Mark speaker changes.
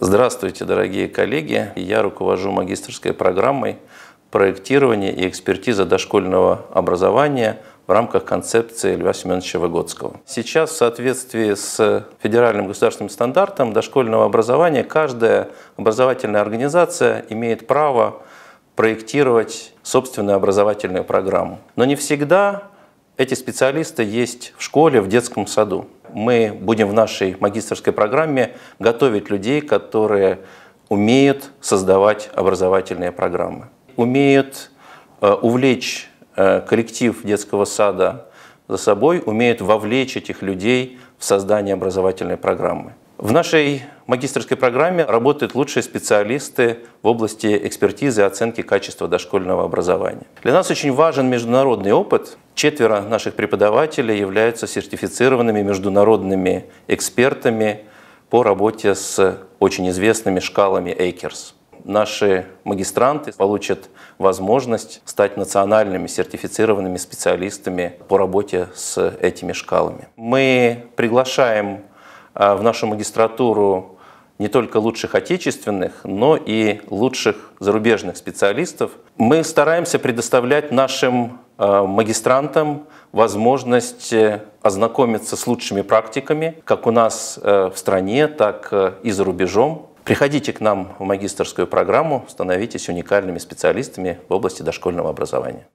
Speaker 1: Здравствуйте, дорогие коллеги. Я руковожу магистрской
Speaker 2: программой проектирования и экспертиза дошкольного образования» в рамках концепции Льва Семеновича Выгодского. Сейчас в соответствии с федеральным государственным стандартом дошкольного образования каждая образовательная организация имеет право проектировать собственную образовательную программу. Но не всегда эти специалисты есть в школе, в детском саду. Мы будем в нашей магистрской программе готовить людей, которые умеют создавать образовательные программы, умеют э, увлечь э, коллектив детского сада за собой, умеют вовлечь этих людей в создание образовательной программы. В нашей магистрской программе работают лучшие специалисты в области экспертизы и оценки качества дошкольного образования. Для нас очень важен международный опыт. Четверо наших преподавателей являются сертифицированными международными экспертами по работе с очень известными шкалами Эйкерс. Наши магистранты получат возможность стать национальными сертифицированными специалистами по работе с этими шкалами. Мы приглашаем а, в нашу магистратуру не только лучших отечественных, но и лучших зарубежных специалистов. Мы стараемся предоставлять нашим а, магистрантам возможность э, ознакомиться с лучшими практиками, как у нас э, в стране, так э, и за рубежом. Приходите к нам в магистрскую программу, становитесь уникальными
Speaker 1: специалистами в области дошкольного образования.